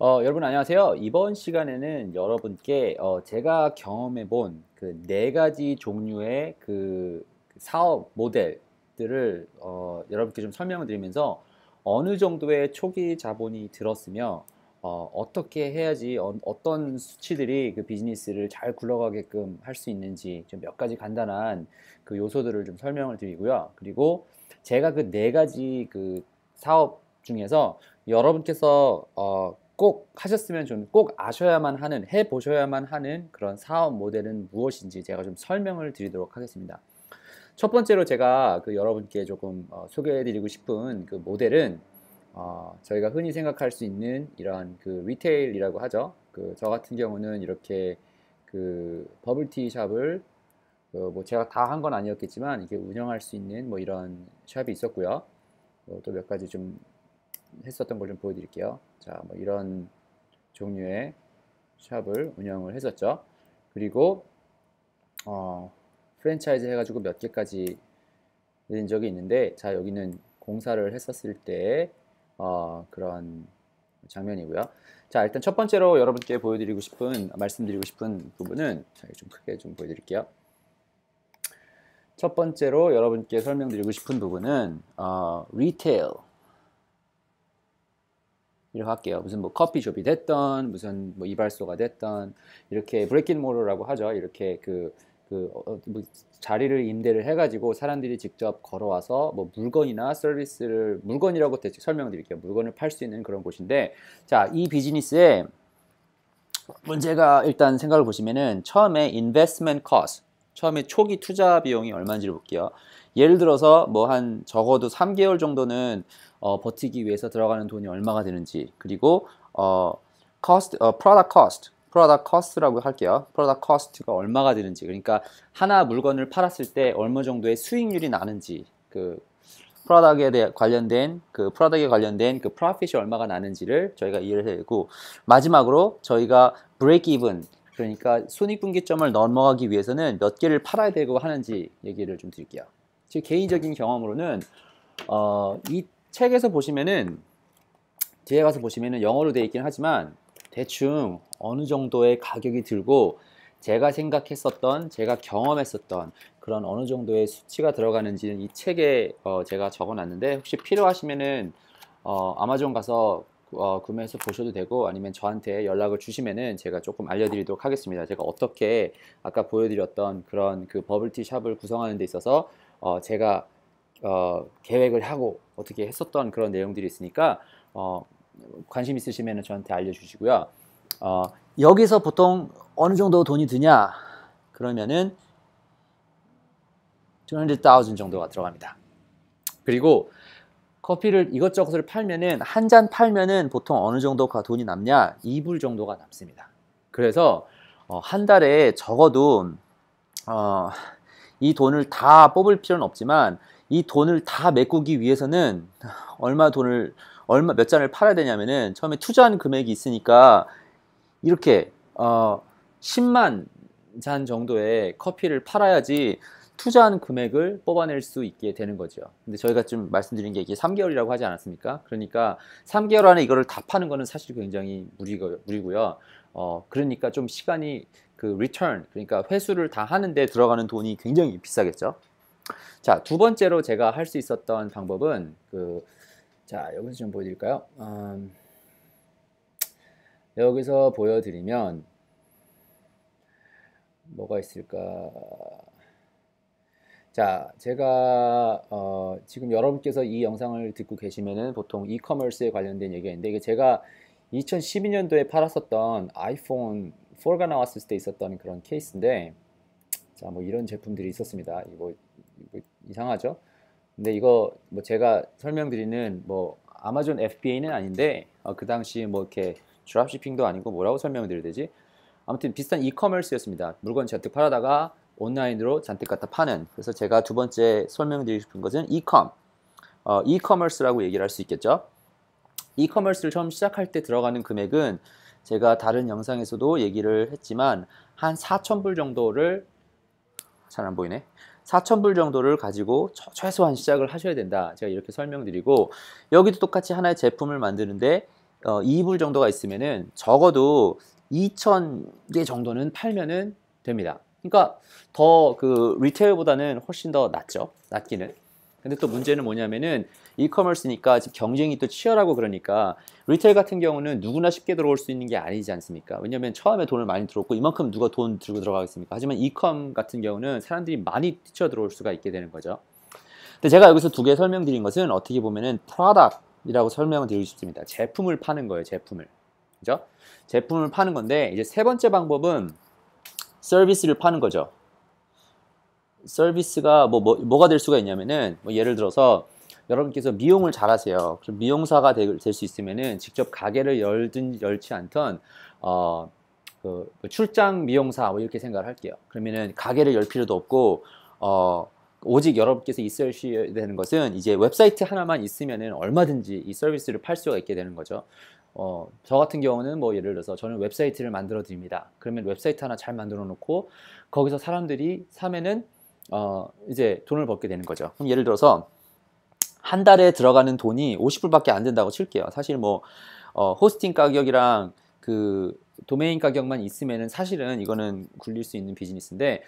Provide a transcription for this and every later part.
어, 여러분 안녕하세요. 이번 시간에는 여러분께 어, 제가 경험해 본 그 네 가지 종류의 그, 그 사업 모델들을 어, 여러분께 좀 설명을 드리면서 어느 정도의 초기 자본이 들었으며 어, 떻게 해야지 어, 떤 수치들이 그 비즈니스를 잘 굴러가게끔 할 수 있는지 좀 몇 가지 간단한 그 요소들을 좀 설명을 드리고요. 그리고 제가 그 네 가지 그 사업 중에서 여러분께서 어, 꼭 하셨으면 좀꼭 아셔야만 하는 해 보셔야만 하는 그런 사업 모델은 무엇인지 제가 좀 설명을 드리도록 하겠습니다. 첫 번째로 제가 그 여러분께 조금 어, 소개해드리고 싶은 그 모델은 어, 저희가 흔히 생각할 수 있는 이러한그 리테일이라고 하죠. 그 저 같은 경우는 이렇게 그 버블티 샵을 그뭐 어, 제가 다 한 건 아니었겠지만 이게 운영할 수 있는 뭐 이런 샵이 있었고요. 어, 또몇 가지 좀 했었던 걸 좀 보여드릴게요. 자, 뭐 이런 종류의 샵을 운영을 했었죠. 그리고 어, 프랜차이즈 해가지고 몇 개까지 내린 적이 있는데 자 여기는 공사를 했었을 때 어, 그런 장면이고요. 자 일단 첫 번째로 여러분께 보여드리고 싶은 말씀드리고 싶은 부분은 자, 좀 크게 좀 보여드릴게요. 첫 번째로 여러분께 설명드리고 싶은 부분은 어, 리테일 이렇게 할게요. 무슨 뭐 커피숍이 됐던 무슨 뭐 이발소가 됐던 이렇게 브레이킹 모로라고 하죠. 이렇게 그, 그 어, 어, 뭐 자리를 임대를 해가지고 사람들이 직접 걸어와서 뭐 물건이나 서비스를 물건이라고 대체 설명드릴게요. 물건을 팔 수 있는 그런 곳인데 자이 비즈니스에 문제가 일단 생각을 보시면은 처음에 investment cost 처음에 초기 투자 비용이 얼마인지를 볼게요. 예를 들어서 뭐 한 적어도 3개월 정도는 어, 버티기 위해서 들어가는 돈이 얼마가 되는지 그리고 어, cost, 어, product cost, product cost라고 할게요. product cost가 얼마가 되는지 그러니까 하나 물건을 팔았을 때 얼마 정도의 수익률이 나는지 그 프로덕에 대해 관련된 그 프로덕에 관련된 그 프로핏이 얼마가 나는지를 저희가 이해를 해야 되고 마지막으로 저희가 브레이크 이븐 그러니까 손익분기점을 넘어가기 위해서는 몇 개를 팔아야 되고 하는지 얘기를 좀 드릴게요. 제 개인적인 경험으로는 어, 이 책에서 보시면은 뒤에 가서 보시면은 영어로 되어 있긴 하지만 대충 어느 정도의 가격이 들고 제가 생각했었던 제가 경험했었던 그런 어느 정도의 수치가 들어가는지는 이 책에 어, 제가 적어놨는데 혹시 필요하시면은 어, 아마존 가서 어, 구매해서 보셔도 되고 아니면 저한테 연락을 주시면은 제가 조금 알려드리도록 하겠습니다. 제가 어떻게 아까 보여드렸던 그런 그 버블티 샵을 구성하는 데 있어서 어, 제가 어, 계획을 하고 어떻게 했었던 그런 내용들이 있으니까 어, 관심 있으시면 저한테 알려주시고요. 어, 여기서 보통 어느 정도 돈이 드냐 그러면은 200,000 정도가 들어갑니다. 그리고 커피를 이것저것을 팔면은 한 잔 팔면은 보통 어느 정도가 돈이 남냐? 2불 정도가 남습니다. 그래서 어, 한 달에 적어도 어, 이 돈을 다 뽑을 필요는 없지만 이 돈을 다 메꾸기 위해서는 얼마 돈을 얼마 몇 잔을 팔아야 되냐면은 처음에 투자한 금액이 있으니까 이렇게 어 10만 잔 정도의 커피를 팔아야지 투자한 금액을 뽑아낼 수 있게 되는 거죠. 근데 저희가 좀 말씀드린 게 이게 3개월이라고 하지 않았습니까? 그러니까 3개월 안에 이거를 다 파는 거는 사실 굉장히 무리고, 요 어, 그러니까 좀 시간이 그 return, 그러니까 회수를 다 하는데 들어가는 돈이 굉장히 비싸겠죠. 자, 두 번째로 제가 할 수 있었던 방법은 그, 자, 여기서 좀 보여드릴까요? 음, 여기서 보여드리면 뭐가 있을까? 자, 제가 어, 지금 여러분께서 이 영상을 듣고 계시면은 보통 이커머스에 관련된 얘기가 있는데 이게 제가 2012년도에 팔았었던 아이폰 4가 나왔을 때 있었던 그런 케이스인데 자, 뭐 이런 제품들이 있었습니다. 이거, 이거 뭐, 뭐 이상하죠? 근데 이거 뭐 제가 설명드리는 뭐 아마존 FBA는 아닌데 어, 그 당시 뭐 이렇게 드랍시핑도 아니고 뭐라고 설명을 드려야 되지? 아무튼 비슷한 이커머스였습니다. 물건 잔뜩 팔아다가 온라인으로 잔뜩 갖다 파는 그래서 제가 두 번째 설명드리고 싶은 것은 이컴 어, 이커머스라고 얘기를 할 수 있겠죠 이커머스를 처음 시작할 때 들어가는 금액은 제가 다른 영상에서도 얘기를 했지만 한 4,000불 정도를 잘 안 보이네 4,000불 정도를 가지고 최소한 시작을 하셔야 된다 제가 이렇게 설명드리고 여기도 똑같이 하나의 제품을 만드는데 어, 2불 정도가 있으면은 적어도 2,000개 정도는 팔면은 됩니다 그러니까 더 그 리테일보다는 훨씬 더 낫죠. 낫기는. 근데 또 문제는 뭐냐면은 이커머스니까 지금 경쟁이 또 치열하고 그러니까 리테일 같은 경우는 누구나 쉽게 들어올 수 있는 게 아니지 않습니까? 왜냐면 처음에 돈을 많이 들었고 이만큼 누가 돈 들고 들어가겠습니까? 하지만 이컴 같은 경우는 사람들이 많이 뛰쳐 들어올 수가 있게 되는 거죠. 근데 제가 여기서 두 개 설명드린 것은 어떻게 보면은 프 r o d 이라고 설명을 드리고 싶습니다. 제품을 파는 거예요, 제품을. 그죠? 제품을 파는 건데 이제 세 번째 방법은 서비스를 파는 거죠. 서비스가 뭐, 뭐, 가될 수가 있냐면은 뭐 예를 들어서 여러분께서 미용을 잘하세요. 그럼 미용사가 될 수 있으면은 직접 가게를 열든 열지 않던 어, 그 뭐 출장 미용사 뭐 이렇게 생각을 할게요. 그러면은 가게를 열 필요도 없고 어, 오직 여러분께서 있어야 되는 것은 이제 웹사이트 하나만 있으면은 얼마든지 이 서비스를 팔 수가 있게 되는 거죠. 어, 저 같은 경우는 뭐 예를 들어서 저는 웹사이트를 만들어 드립니다. 그러면 웹사이트 하나 잘 만들어 놓고 거기서 사람들이 사면은 어, 이제 돈을 벌게 되는 거죠. 그럼 예를 들어서 한 달에 들어가는 돈이 50불밖에 안 된다고 칠게요. 사실 뭐 어, 호스팅 가격이랑 그 도메인 가격만 있으면은 사실은 이거는 굴릴 수 있는 비즈니스인데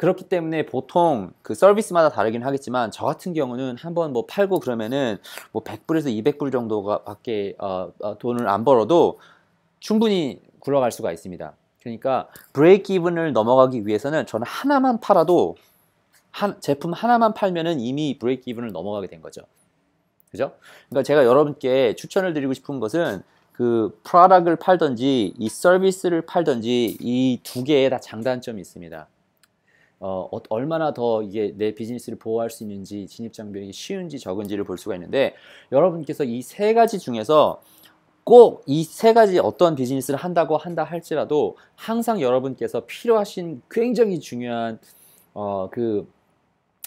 그렇기 때문에 보통 그 서비스마다 다르긴 하겠지만 저 같은 경우는 한번 뭐 팔고 그러면은 뭐 100불에서 200불 정도가 밖에 어, 어, 돈을 안 벌어도 충분히 굴러갈 수가 있습니다. 그러니까 브레이크 이븐을 넘어가기 위해서는 저는 하나만 팔아도 한, 제품 하나만 팔면은 이미 브레이크 이븐을 넘어가게 된 거죠. 그죠? 그러니까 제가 여러분께 추천을 드리고 싶은 것은 그 프로덕을 팔든지 이 서비스를 팔든지 이 두 개에 다 장단점이 있습니다. 어, 어, 얼마나 더 이게 내 비즈니스를 보호할 수 있는지 진입 장벽이 쉬운지 적은지를 볼 수가 있는데 여러분께서 이 세 가지 중에서 꼭 이 세 가지 어떤 비즈니스를 한다고 한다 할지라도 항상 여러분께서 필요하신 굉장히 중요한 어, 그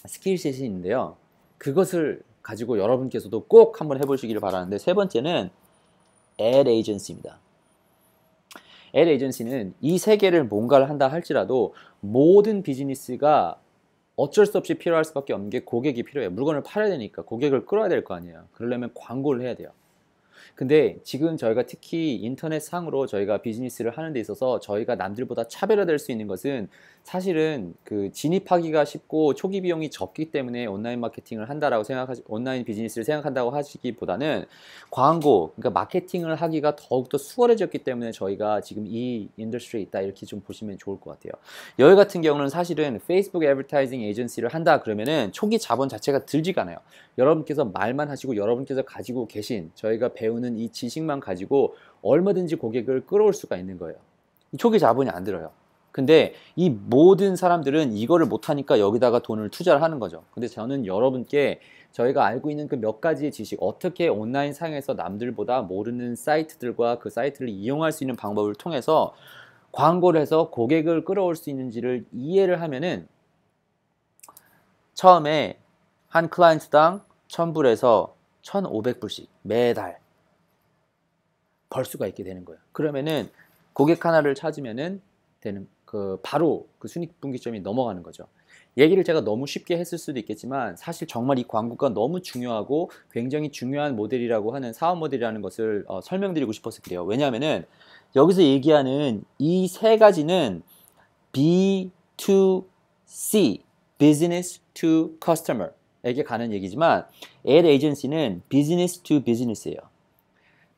스킬셋이 있는데요. 그것을 가지고 여러분께서도 꼭 한번 해보시기를 바라는데 세 번째는 ad agency입니다. L 에이전시는 이세 개를 뭔가를 한다 할지라도 모든 비즈니스가 어쩔 수 없이 필요할 수밖에 없는 게 고객이 필요해요. 물건을 팔아야 되니까 고객을 끌어야 될 거 아니에요. 그러려면 광고를 해야 돼요. 근데 지금 저희가 특히 인터넷상으로 저희가 비즈니스를 하는 데 있어서 저희가 남들보다 차별화될 수 있는 것은 사실은 그 진입하기가 쉽고 초기 비용이 적기 때문에 온라인 마케팅을 한다라고 생각하지 온라인 비즈니스를 생각한다고 하시기보다는 광고 그러니까 마케팅을 하기가 더욱더 수월해졌기 때문에 저희가 지금 이 인더스트리에 있다 이렇게 좀 보시면 좋을 것 같아요. 여기 같은 경우는 사실은 페이스북 애버타이징 에이전시를 한다 그러면은 초기 자본 자체가 들지가 않아요. 여러분께서 말만 하시고 여러분께서 가지고 계신 저희가 배운 배우는 이 지식만 가지고 얼마든지 고객을 끌어올 수가 있는 거예요. 초기 자본이 안 들어요. 근데 이 모든 사람들은 이거를 못하니까 여기다가 돈을 투자를 하는 거죠. 근데 저는 여러분께 저희가 알고 있는 그 몇 가지의 지식, 어떻게 온라인 상에서 남들보다 모르는 사이트들과 그 사이트를 이용할 수 있는 방법을 통해서 광고를 해서 고객을 끌어올 수 있는지를 이해를 하면은 처음에 한 클라이언트당 1000불에서 1500불씩 매달 걸 수가 있게 되는 거예요. 그러면은 고객 하나를 찾으면은 되는 그 바로 그 순익 분기점이 넘어가는 거죠. 얘기를 제가 너무 쉽게 했을 수도 있겠지만 사실 정말 이 광고가 너무 중요하고 굉장히 중요한 모델이라고 하는 사업 모델이라는 것을 어, 설명드리고 싶어서 그래요. 왜냐하면은 여기서 얘기하는 이 세 가지는 B2C, Business to Customer에게 가는 얘기지만 Ad Agency는 Business to Business예요.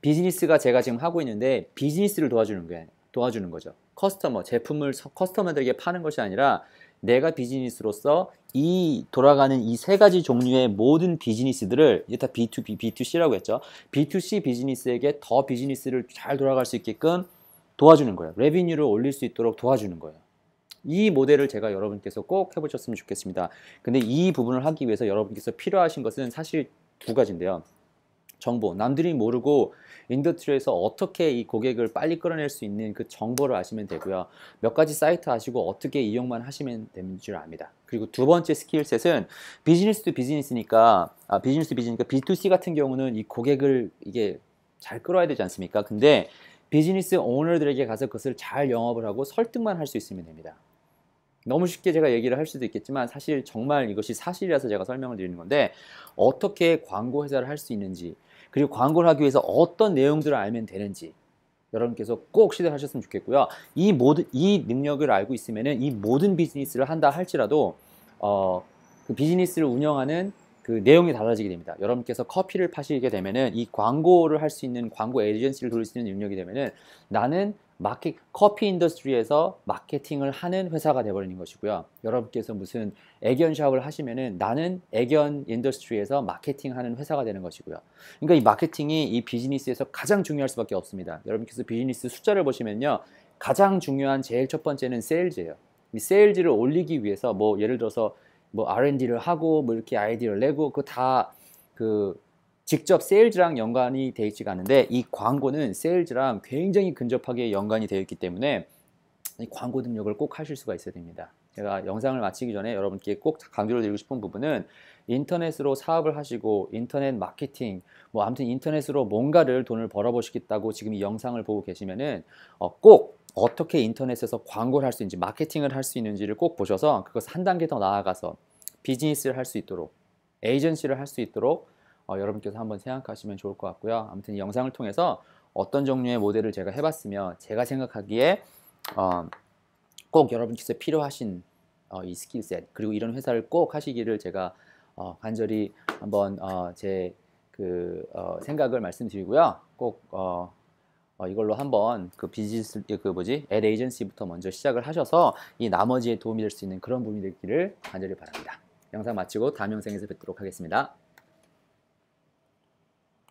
비즈니스가 제가 지금 하고 있는데 비즈니스를 도와주는 게 도와주는 거죠. 커스터머 제품을 커스터머들에게 파는 것이 아니라 내가 비즈니스로서 이 돌아가는 이 세 가지 종류의 모든 비즈니스들을 이제다 B2B, B2C라고 했죠. B2C 비즈니스에게 더 비즈니스를 잘 돌아갈 수 있게끔 도와주는 거예요. 레비뉴를 올릴 수 있도록 도와주는 거예요. 이 모델을 제가 여러분께서 꼭 해보셨으면 좋겠습니다. 근데 이 부분을 하기 위해서 여러분께서 필요하신 것은 사실 두 가지인데요. 정보, 남들이 모르고 인더트리에서 어떻게 이 고객을 빨리 끌어낼 수 있는 그 정보를 아시면 되고요. 몇 가지 사이트 아시고 어떻게 이용만 하시면 되는 줄 압니다. 그리고 두 번째 스킬셋은 비즈니스 투 비즈니스니까 아, 비즈니스 투 비즈니스니까 B2C 같은 경우는 이 고객을 이게 잘 끌어야 되지 않습니까? 근데 비즈니스 오너들에게 가서 그것을 잘 영업을 하고 설득만 할 수 있으면 됩니다. 너무 쉽게 제가 얘기를 할 수도 있겠지만 사실 정말 이것이 사실이라서 제가 설명을 드리는 건데 어떻게 광고 회사를 할 수 있는지 그리고 광고를 하기 위해서 어떤 내용들을 알면 되는지 여러분께서 꼭 시도하셨으면 좋겠고요. 이 모든 이 능력을 알고 있으면은 이 모든 비즈니스를 한다 할지라도 어, 그 비즈니스를 운영하는 그 내용이 달라지게 됩니다. 여러분께서 커피를 파시게 되면은 이 광고를 할 수 있는 광고 에이전시를 돌릴 수 있는 능력이 되면은 나는 마켓 커피 인더스트리에서 마케팅을 하는 회사가 되어버리는 것이고요. 여러분께서 무슨 애견샵을 하시면은 나는 애견 인더스트리에서 마케팅하는 회사가 되는 것이고요. 그러니까 이 마케팅이 이 비즈니스에서 가장 중요할 수밖에 없습니다. 여러분께서 비즈니스 숫자를 보시면요, 가장 중요한 제일 첫 번째는 세일즈예요. 이 세일즈를 올리기 위해서 뭐 예를 들어서 뭐 R&D를 하고 뭐 이렇게 아이디어를 내고 그 다그 그 직접 세일즈랑 연관이 되어 있지가 않은데 이 광고는 세일즈랑 굉장히 근접하게 연관이 되어 있기 때문에 이 광고 능력을꼭 하실 수가 있어야 됩니다. 제가 영상을 마치기 전에 여러분께 꼭 강조를 드리고 싶은 부분은 인터넷으로 사업을 하시고 인터넷 마케팅 뭐 아무튼 인터넷으로 뭔가를 돈을 벌어보시겠다고 지금 이 영상을 보고 계시면은 어꼭 어떻게 인터넷에서 광고를 할 수 있는지 마케팅을 할 수 있는지를 꼭 보셔서 그것을 한 단계 더 나아가서 비즈니스를 할 수 있도록 에이전시를 할 수 있도록 어, 여러분께서 한번 생각하시면 좋을 것 같고요. 아무튼 이 영상을 통해서 어떤 종류의 모델을 제가 해봤으며 제가 생각하기에 어, 꼭 여러분께서 필요하신 어, 이 스킬셋 그리고 이런 회사를 꼭 하시기를 제가 어, 간절히 한번 어, 제그 어, 생각을 말씀드리고요. 꼭 어, 이걸로 한번 그 비즈니스 예, 그 뭐지 애 에이전시부터 먼저 시작을 하셔서 이 나머지에 도움이 될 수 있는 그런 부분이 되기를 간절히 바랍니다. 영상 마치고 다음 영상에서 뵙도록 하겠습니다.